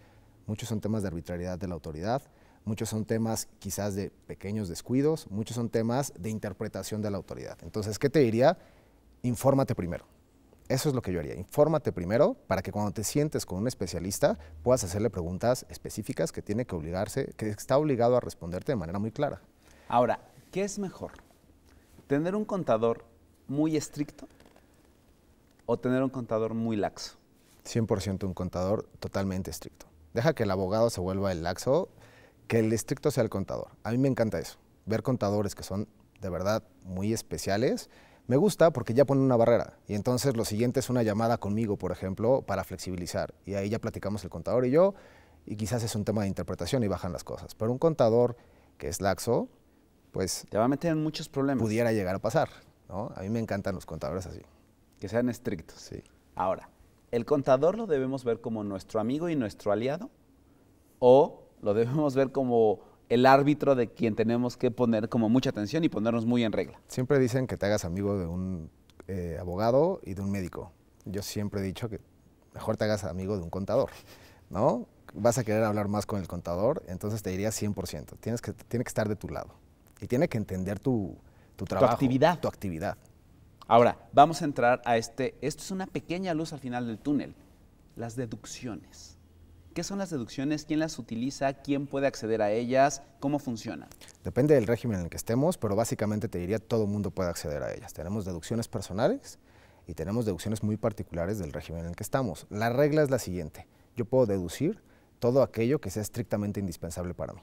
Muchos son temas de arbitrariedad de la autoridad, muchos son temas quizás de pequeños descuidos, muchos son temas de interpretación de la autoridad. Entonces, ¿qué te diría? Infórmate primero. Eso es lo que yo haría. Infórmate primero para que cuando te sientes con un especialista puedas hacerle preguntas específicas que tiene que obligarse, que está obligado a responderte de manera muy clara. Ahora, ¿qué es mejor? ¿Tener un contador muy estricto o tener un contador muy laxo? 100% un contador totalmente estricto. Deja que el abogado se vuelva el laxo, que el estricto sea el contador. A mí me encanta eso. Ver contadores que son de verdad muy especiales, me gusta porque ya pone una barrera. Y entonces lo siguiente es una llamada conmigo, por ejemplo, para flexibilizar. Y ahí ya platicamos el contador y yo, y quizás es un tema de interpretación y bajan las cosas. Pero un contador que es laxo, pues... ya va a muchos problemas. Pudiera llegar a pasar, ¿no? A mí me encantan los contadores así. Que sean estrictos. Sí. Ahora, ¿el contador lo debemos ver como nuestro amigo y nuestro aliado? ¿O lo debemos ver como el árbitro de quien tenemos que poner como mucha atención y ponernos muy en regla? Siempre dicen que te hagas amigo de un eh, abogado y de un médico. Yo siempre he dicho que mejor te hagas amigo de un contador, ¿no? Vas a querer hablar más con el contador, entonces te diría 100%. Tienes que, tiene que estar de tu lado y tiene que entender tu, trabajo. Tu actividad. Tu actividad. Ahora, vamos a entrar a este, esto es una pequeña luz al final del túnel, las deducciones. ¿Qué son las deducciones? ¿Quién las utiliza? ¿Quién puede acceder a ellas? ¿Cómo funciona? Depende del régimen en el que estemos, pero básicamente te diría todo el mundo puede acceder a ellas. Tenemos deducciones personales y tenemos deducciones muy particulares del régimen en el que estamos. La regla es la siguiente. Yo puedo deducir todo aquello que sea estrictamente indispensable para mí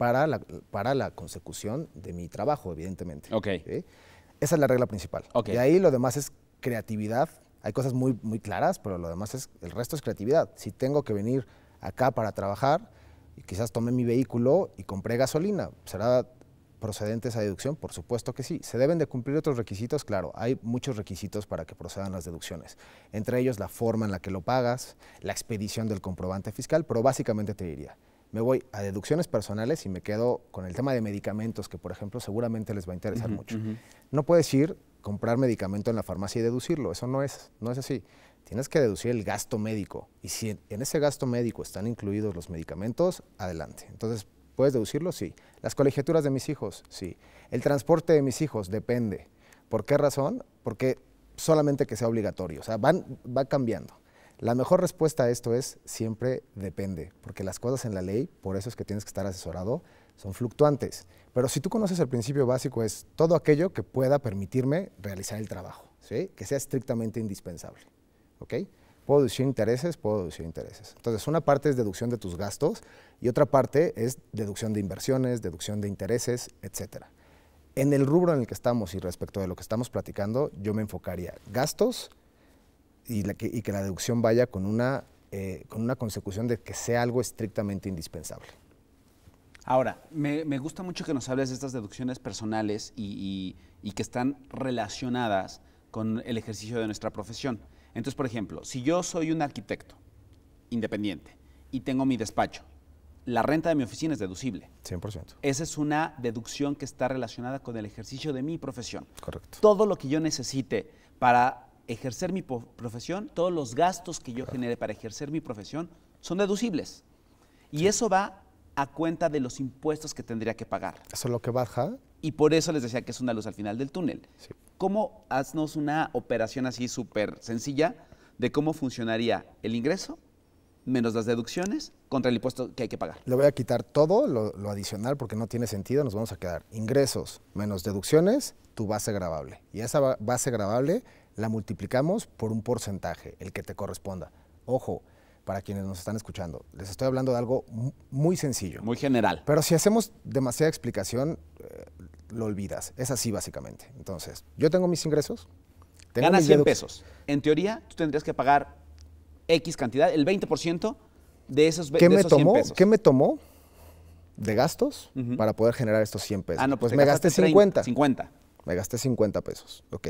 para la, para la consecución de mi trabajo, evidentemente. Ok. Esa es la regla principal. Y ahí lo demás es creatividad. Hay cosas muy, muy claras, pero lo demás es, el resto es creatividad. Si tengo que venir acá para trabajar, y quizás tomé mi vehículo y compré gasolina, ¿será procedente esa deducción? Por supuesto que sí. ¿Se deben de cumplir otros requisitos? Claro, hay muchos requisitos para que procedan las deducciones. Entre ellos la forma en la que lo pagas, la expedición del comprobante fiscal, pero básicamente te diría, me voy a deducciones personales y me quedo con el tema de medicamentos, que por ejemplo seguramente les va a interesar mucho. No puedes ir, comprar medicamento en la farmacia y deducirlo, eso no es, no es así. Tienes que deducir el gasto médico y si en ese gasto médico están incluidos los medicamentos, adelante. Entonces, ¿puedes deducirlo? Sí. Las colegiaturas de mis hijos, sí. El transporte de mis hijos, depende. ¿Por qué razón? Porque solamente que sea obligatorio, o sea, va cambiando. La mejor respuesta a esto es siempre depende, porque las cosas en la ley, por eso es que tienes que estar asesorado, son fluctuantes. Pero si tú conoces el principio básico es todo aquello que pueda permitirme realizar el trabajo, que sea estrictamente indispensable. Puedo deducir intereses, puedo deducir intereses. Entonces, una parte es deducción de tus gastos y otra parte es deducción de inversiones, deducción de intereses, etc. En el rubro en el que estamos y respecto de lo que estamos platicando, yo me enfocaría gastos, y, que, la deducción vaya con una, eh, con una consecución de que sea algo estrictamente indispensable. Ahora, me, gusta mucho que nos hables de estas deducciones personales y, y que están relacionadas con el ejercicio de nuestra profesión. Entonces, por ejemplo, si yo soy un arquitecto independiente y tengo mi despacho, la renta de mi oficina es deducible. 100%. Esa es una deducción que está relacionada con el ejercicio de mi profesión. Correcto. Todo lo que yo necesite para ejercer mi profesión, todos los gastos que yo genere para ejercer mi profesión son deducibles. Y eso va a cuenta de los impuestos que tendría que pagar. Eso es lo que baja. Y por eso les decía que es una luz al final del túnel. ¿Cómo haznos una operación así súper sencilla de cómo funcionaría el ingreso menos las deducciones contra el impuesto que hay que pagar? Le voy a quitar todo lo, lo adicional porque no tiene sentido. Nos vamos a quedar ingresos menos deducciones, tu base grabable. Y esa base grabable la multiplicamos por un porcentaje, el que te corresponda. Ojo, para quienes nos están escuchando, les estoy hablando de algo muy sencillo. Muy general. Pero si hacemos demasiada explicación, eh, lo olvidas. Es así básicamente. Entonces, yo tengo mis ingresos. Tengo Ganas 100 pesos. En teoría, tú tendrías que pagar X cantidad, el 20% de esos, ¿Qué me 100 pesos. ¿Qué me tomó de gastos para poder generar estos 100 pesos? Ah, no, pues, pues me gasté 50. 50. Me gasté 50 pesos. Ok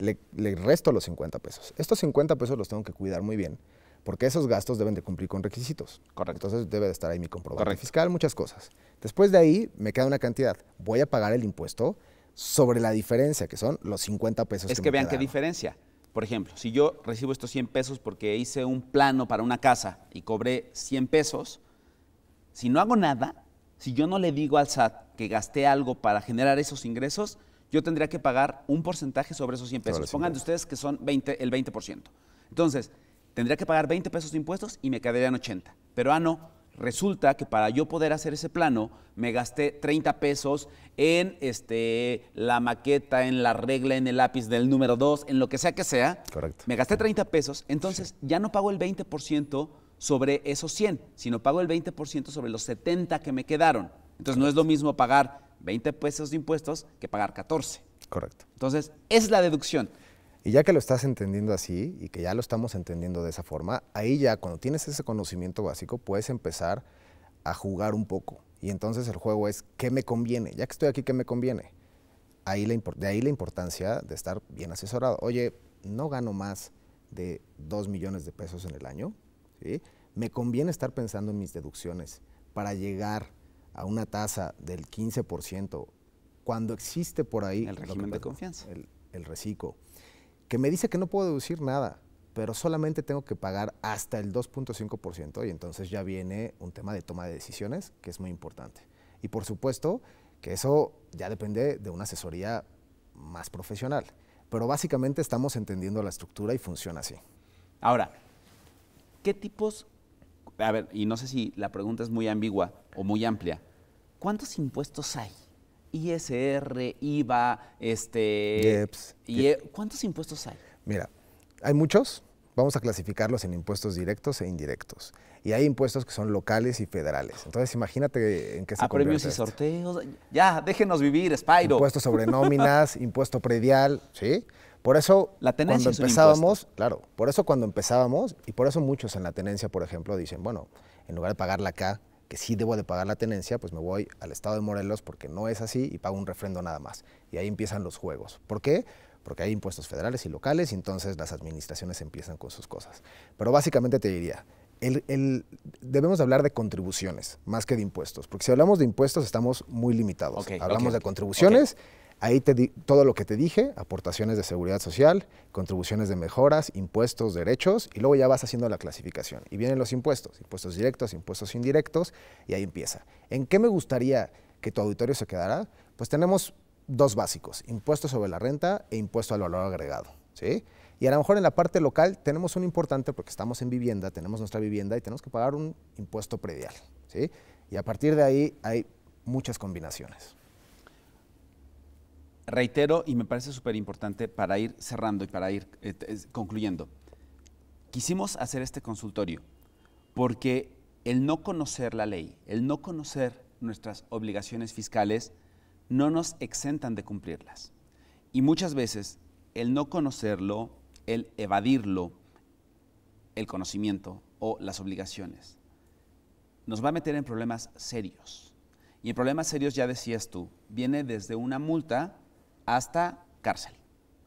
le, resto los 50 pesos. Estos 50 pesos los tengo que cuidar muy bien, porque esos gastos deben de cumplir con requisitos. Correcto. Entonces debe de estar ahí mi comprobante fiscal, muchas cosas. Después de ahí me queda una cantidad. Voy a pagar el impuesto sobre la diferencia, que son los 50 pesos. Es que, vean qué diferencia. Por ejemplo, si yo recibo estos 100 pesos porque hice un plano para una casa y cobré 100 pesos, si no hago nada, si yo no le digo al SAT que gasté algo para generar esos ingresos, yo tendría que pagar un porcentaje sobre esos 100 pesos. Pongan de ustedes que son el 20%. Entonces, tendría que pagar 20 pesos de impuestos y me quedarían 80. Pero ah, no, resulta que para yo poder hacer ese plano me gasté 30 pesos en este, la maqueta, en la regla, en el lápiz del número 2, en lo que sea que sea. Correcto. Me gasté 30 pesos, entonces ya no pago el 20% sobre esos 100, sino pago el 20% sobre los 70 que me quedaron. Entonces no es lo mismo pagar 20 pesos de impuestos que pagar 14. Correcto. Entonces, es la deducción. Y ya que lo estás entendiendo así y que ya lo estamos entendiendo de esa forma, ahí ya cuando tienes ese conocimiento básico puedes empezar a jugar un poco. Y entonces el juego es, ¿qué me conviene? Ya que estoy aquí, ¿qué me conviene? Ahí de ahí la importancia de estar bien asesorado. Oye, no gano más de 2 millones de pesos en el año. Me conviene estar pensando en mis deducciones para llegar a una tasa del 15%, cuando existe por ahí... El régimen de confianza. El, reciclo, que me dice que no puedo deducir nada, pero solamente tengo que pagar hasta el 2.5% y entonces ya viene un tema de toma de decisiones que es muy importante. Y por supuesto que eso ya depende de una asesoría más profesional, pero básicamente estamos entendiendo la estructura y funciona así. Ahora, ¿qué tipos, a ver, y no sé si la pregunta es muy ambigua o muy amplia, ¿cuántos impuestos hay? ISR, IVA, este... E e ¿Cuántos impuestos hay? Mira, hay muchos. Vamos a clasificarlos en impuestos directos e indirectos. Y hay impuestos que son locales y federales. Entonces, imagínate en qué se A premios y sorteos. Ya, déjenos vivir, Spyro. Impuestos sobre nóminas, (laughs) impuesto predial, ¿sí? Por eso, la cuando empezábamos, claro, por eso cuando empezábamos, y por eso muchos en la tenencia, por ejemplo, dicen, bueno, en lugar de pagarla acá, que sí debo de pagar la tenencia, pues me voy al estado de Morelos porque no es así y pago un refrendo nada más. Y ahí empiezan los juegos. ¿Por qué? Porque hay impuestos federales y locales y entonces las administraciones empiezan con sus cosas. Pero básicamente te diría, el, debemos hablar de contribuciones más que de impuestos, porque si hablamos de impuestos estamos muy limitados. hablamos de contribuciones. Ahí te di todo lo que te dije, aportaciones de seguridad social, contribuciones de mejoras, impuestos, derechos, y luego ya vas haciendo la clasificación. Y vienen los impuestos, impuestos directos, impuestos indirectos, y ahí empieza. ¿En qué me gustaría que tu auditorio se quedara? Pues tenemos dos básicos, impuesto sobre la renta e impuesto al valor agregado. ¿sí? Y a lo mejor en la parte local tenemos un importante porque estamos en vivienda, tenemos nuestra vivienda y tenemos que pagar un impuesto predial. ¿sí? Y a partir de ahí hay muchas combinaciones reitero y me parece súper importante para ir cerrando y para ir eh, concluyendo. Quisimos hacer este consultorio porque el no conocer la ley, el no conocer nuestras obligaciones fiscales, no nos exentan de cumplirlas. Y muchas veces el no conocerlo, el evadirlo, el conocimiento o las obligaciones, nos va a meter en problemas serios. Y en problemas serios, ya decías tú, viene desde una multa hasta cárcel.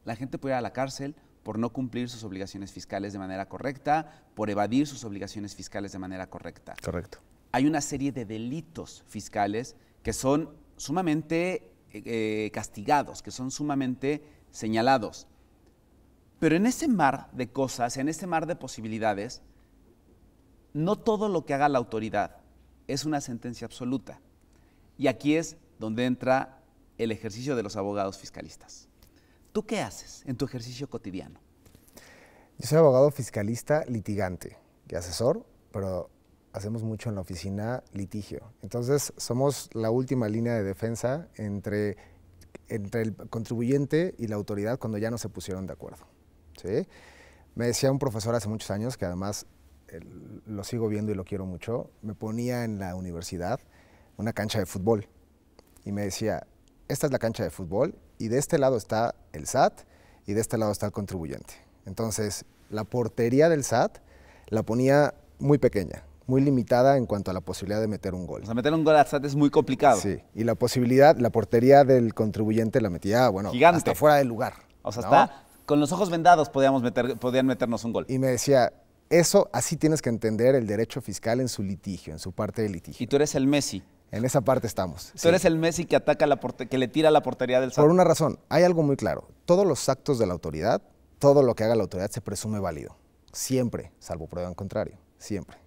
La gente puede ir a la cárcel por no cumplir sus obligaciones fiscales de manera correcta, por evadir sus obligaciones fiscales de manera correcta. Correcto. Hay una serie de delitos fiscales que son sumamente eh, castigados, que son sumamente señalados. Pero en ese mar de cosas, en ese mar de posibilidades, no todo lo que haga la autoridad es una sentencia absoluta. Y aquí es donde entra el ejercicio de los abogados fiscalistas. ¿Tú qué haces en tu ejercicio cotidiano? Yo soy abogado fiscalista litigante y asesor, pero hacemos mucho en la oficina litigio. Entonces, somos la última línea de defensa entre, entre el contribuyente y la autoridad cuando ya no se pusieron de acuerdo. ¿sí? Me decía un profesor hace muchos años, que además lo sigo viendo y lo quiero mucho, me ponía en la universidad una cancha de fútbol y me decía, esta es la cancha de fútbol y de este lado está el SAT y de este lado está el contribuyente. Entonces, la portería del SAT la ponía muy pequeña, muy limitada en cuanto a la posibilidad de meter un gol. O sea, meter un gol al SAT es muy complicado. Sí, y la posibilidad, la portería del contribuyente la metía, bueno, hasta fuera del lugar. O sea, con los ojos vendados podíamos meter, podían meternos un gol. Y me decía, eso así tienes que entender el derecho fiscal en su litigio, en su parte de litigio. Y tú eres el Messi. En esa parte estamos. Tú eres el Messi que ataca que le tira la portería del salón. Por una razón, hay algo muy claro. Todos los actos de la autoridad, todo lo que haga la autoridad se presume válido. Siempre, salvo prueba en contrario. Siempre.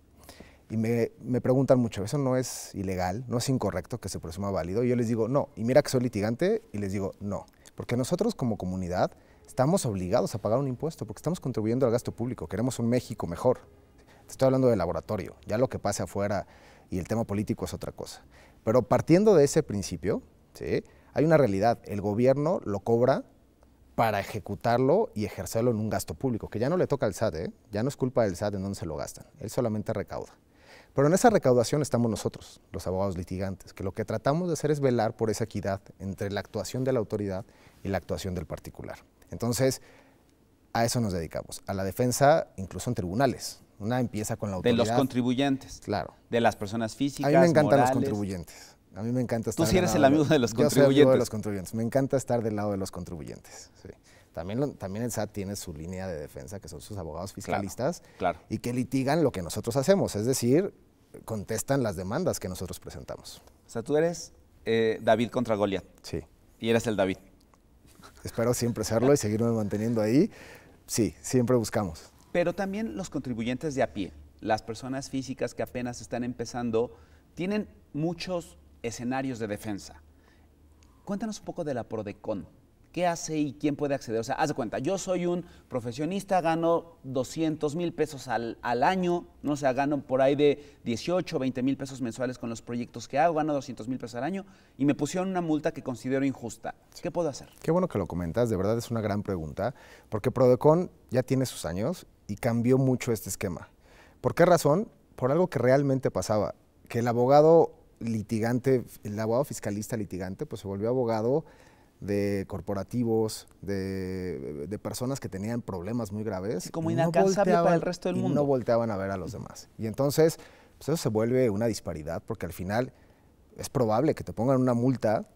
Y me, preguntan mucho, ¿eso no es ilegal? ¿No es incorrecto que se presuma válido? Y yo les digo, no. Y mira que soy litigante y les digo, no. Porque nosotros como comunidad estamos obligados a pagar un impuesto porque estamos contribuyendo al gasto público. Queremos un México mejor. estoy hablando de laboratorio. Ya lo que pase afuera y el tema político es otra cosa. Pero partiendo de ese principio, ¿sí? hay una realidad, el gobierno lo cobra para ejecutarlo y ejercerlo en un gasto público, que ya no le toca al SAT, ¿eh? ya no es culpa del SAT en dónde se lo gastan, él solamente recauda. Pero en esa recaudación estamos nosotros, los abogados litigantes, que lo que tratamos de hacer es velar por esa equidad entre la actuación de la autoridad y la actuación del particular. Entonces, a eso nos dedicamos, a la defensa incluso en tribunales. Una empieza con la autoridad. De los contribuyentes. Claro. De las personas físicas. A mí me encantan los contribuyentes. A mí me encanta estar. Tú sí eres el amigo de los contribuyentes. soy de los contribuyentes. Me encanta estar del lado de los contribuyentes. También, también el SAT tiene su línea de defensa, que son sus abogados fiscalistas, claro, y que litigan lo que nosotros hacemos, es decir, contestan las demandas que nosotros presentamos. O sea, tú eres eh, David contra Goliat. Sí. Y eres el David. Espero siempre serlo y seguirme manteniendo ahí. Sí, siempre buscamos pero también los contribuyentes de a pie, las personas físicas que apenas están empezando, tienen muchos escenarios de defensa. Cuéntanos un poco de la PRODECON. ¿Qué hace y quién puede acceder? O sea, haz de cuenta, yo soy un profesionista, gano 200 mil pesos al, año, no o gano por ahí de 18, 20 mil pesos mensuales con los proyectos que hago, gano 200 mil pesos al año y me pusieron una multa que considero injusta. ¿Qué puedo hacer? Qué bueno que lo comentas, de verdad es una gran pregunta, porque Prodecon ya tiene sus años y cambió mucho este esquema. ¿Por qué razón? Por algo que realmente pasaba, que el abogado litigante, el abogado fiscalista litigante, pues se volvió abogado de corporativos, de, personas que tenían problemas muy graves. Y como y no para el resto del y mundo. No volteaban a ver a los demás. Y entonces, pues, eso se vuelve una disparidad, porque al final es probable que te pongan una multa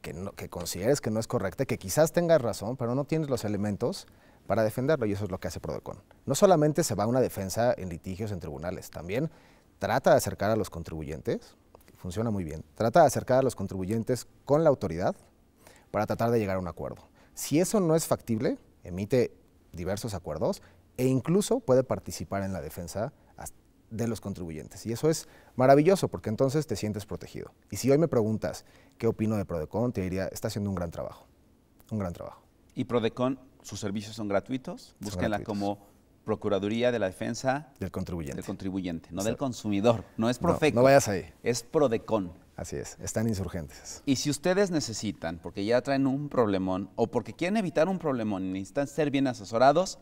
que, no, que consideres que no es correcta, que quizás tengas razón, pero no tienes los elementos para defenderlo y eso es lo que hace Prodecon. No solamente se va a una defensa en litigios en tribunales, también trata de acercar a los contribuyentes, funciona muy bien, trata de acercar a los contribuyentes con la autoridad para tratar de llegar a un acuerdo. Si eso no es factible, emite diversos acuerdos e incluso puede participar en la defensa de los contribuyentes. Y eso es maravilloso porque entonces te sientes protegido. Y si hoy me preguntas qué opino de Prodecon, te diría, está haciendo un gran trabajo, un gran trabajo. ¿Y Prodecon sus servicios son gratuitos. Búsquenla como Procuraduría de la Defensa del Contribuyente. Del contribuyente, no del consumidor. No es Profeco. No, vayas ahí. Es Prodecon. Así es, están insurgentes. Y si ustedes necesitan, porque ya traen un problemón o porque quieren evitar un problemón y necesitan ser bien asesorados,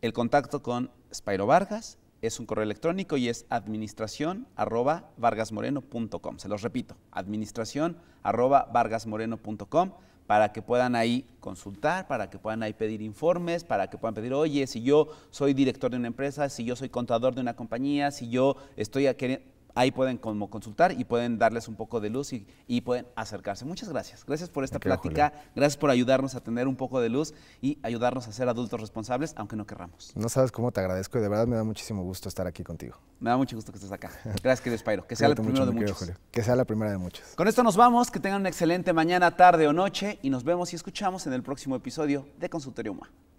el contacto con Spyro Vargas es un correo electrónico y es administración arroba Se los repito, administración arroba para que puedan ahí consultar, para que puedan ahí pedir informes, para que puedan pedir, oye, si yo soy director de una empresa, si yo soy contador de una compañía, si yo estoy querer ahí pueden como consultar y pueden darles un poco de luz y, pueden acercarse. Muchas gracias. Gracias por esta plática. Gracias por ayudarnos a tener un poco de luz y ayudarnos a ser adultos responsables, aunque no querramos. No sabes cómo te agradezco y de verdad me da muchísimo gusto estar aquí contigo. Me da mucho gusto que estés acá. Gracias, querido Spyro. Que sea la primera de muchos. Que sea la primera de muchos. Con esto nos vamos. Que tengan una excelente mañana, tarde o noche y nos vemos y escuchamos en el próximo episodio de Consultorio Humano.